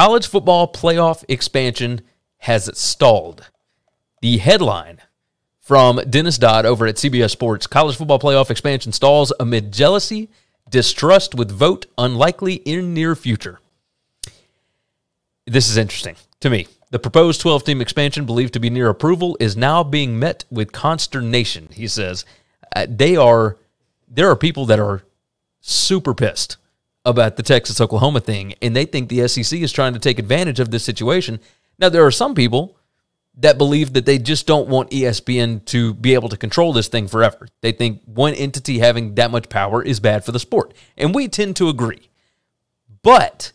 college football playoff expansion has stalled. The headline from Dennis Dodd over at CBS Sports college football playoff expansion stalls amid jealousy, distrust with vote unlikely in near future. This is interesting to me. The proposed 12 team expansion, believed to be near approval, is now being met with consternation. He says, uh, they are there are people that are super pissed about the Texas Oklahoma thing, and they think the SEC is trying to take advantage of this situation. Now, there are some people that believe that they just don't want ESPN to be able to control this thing forever. They think one entity having that much power is bad for the sport, and we tend to agree. But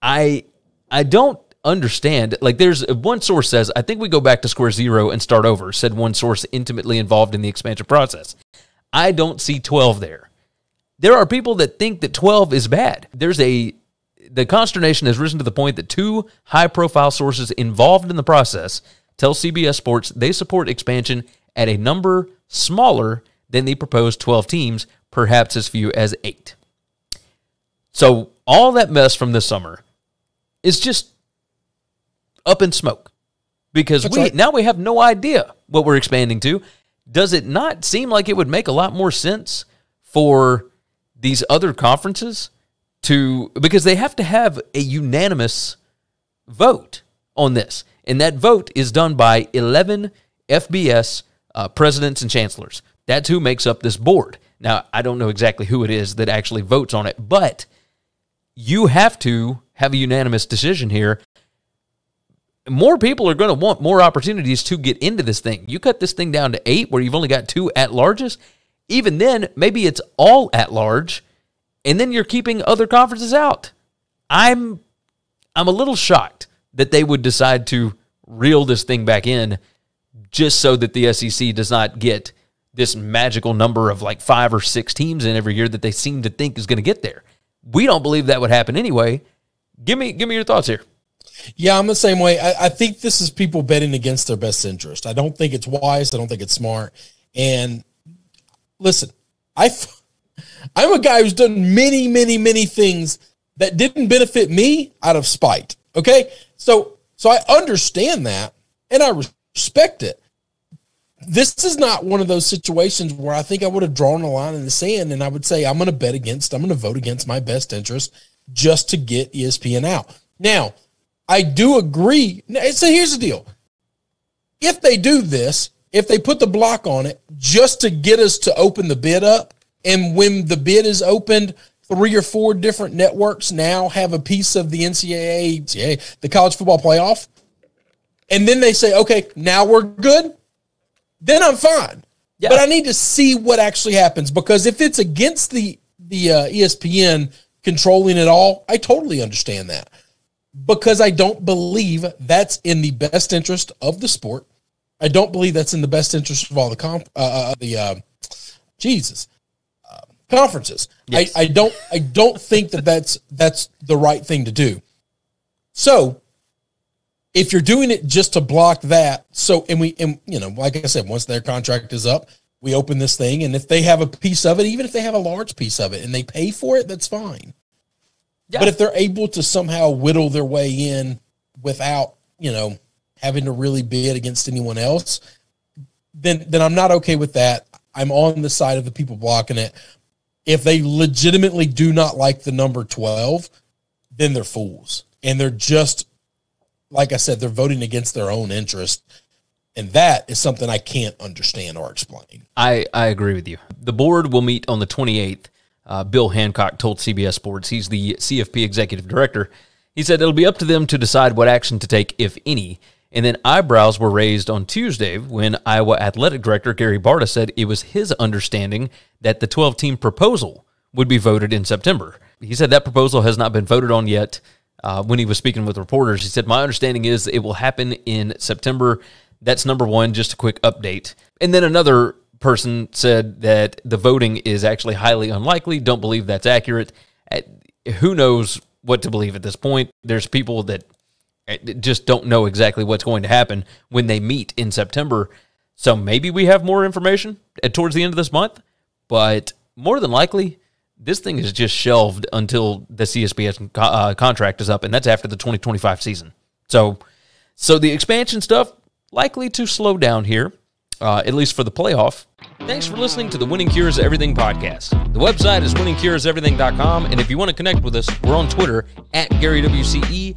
I I don't understand. Like, there's one source says, I think we go back to square zero and start over, said one source intimately involved in the expansion process. I don't see 12 there. There are people that think that 12 is bad. There's a the consternation has risen to the point that two high-profile sources involved in the process tell CBS Sports they support expansion at a number smaller than the proposed 12 teams, perhaps as few as 8. So all that mess from this summer is just up in smoke because we right. now we have no idea what we're expanding to. Does it not seem like it would make a lot more sense for these other conferences to because they have to have a unanimous vote on this, and that vote is done by eleven FBS uh, presidents and chancellors. That's who makes up this board. Now, I don't know exactly who it is that actually votes on it, but you have to have a unanimous decision here. More people are going to want more opportunities to get into this thing. You cut this thing down to eight, where you've only got two at largest even then, maybe it's all at large, and then you're keeping other conferences out. I'm I'm a little shocked that they would decide to reel this thing back in just so that the SEC does not get this magical number of like five or six teams in every year that they seem to think is going to get there. We don't believe that would happen anyway. Give me give me your thoughts here. Yeah, I'm the same way. I, I, think this is people betting against their best interest. I don't think it's wise. I don't think it's smart. And listen, I, I'm a guy who's done many, many, many things that didn't benefit me out of spite. Okay. So, so I understand that and I respect it. This is not one of those situations where I think I would have drawn a line in the sand and I would say, I'm going to bet against, I'm going to vote against my best interest just to get ESPN out. Now, I do agree. So here's the deal. If they do this, if they put the block on it just to get us to open the bid up, and when the bid is opened, three or four different networks now have a piece of the NCAA, the college football playoff. And then they say, okay, now we're good. Then I'm fine. Yeah. But I need to see what actually happens because if it's against the the uh, ESPN controlling it all, I totally understand that because I don't believe that's in the best interest of the sport I don't believe that's in the best interest of all the comp, uh, uh, uh the uh, Jesus uh, conferences. Yes. I, I don't I don't think that that's that's the right thing to do. So if you're doing it just to block that, so and we and you know, like I said, once their contract is up, we open this thing, and if they have a piece of it, even if they have a large piece of it, and they pay for it, that's fine. Yeah. But if they're able to somehow whittle their way in without you know having to really bid against anyone else, then then I'm not okay with that. I'm on the side of the people blocking it. If they legitimately do not like the number 12, then they're fools. And they're just like I said, they're voting against their own interest. And that is something I can't understand or explain. I, I agree with you. The board will meet on the 28th. Uh, Bill Hancock told CBS Sports, he's the CFP executive director. He said it'll be up to them to decide what action to take, if any, and then eyebrows were raised on Tuesday when Iowa Athletic Director Gary Barta said it was his understanding that the 12 team proposal would be voted in September. He said that proposal has not been voted on yet. Uh, when he was speaking with reporters, he said, My understanding is it will happen in September. That's number one, just a quick update. And then another person said that the voting is actually highly unlikely. Don't believe that's accurate. Who knows what to believe at this point? There's people that Eh, just don't know exactly what's going to happen when they meet in September. So maybe we have more information towards the end of this month, but more than likely, this thing is just shelved until the CSBS uh, contract is up, and that's after the 2025 season. So, so the expansion stuff likely to slow down here, uh, at least for the playoff. Thanks for listening to the Winning Cures Everything podcast. The website is winningcureseverything.com, and if you want to connect with us, we're on Twitter at GaryWCE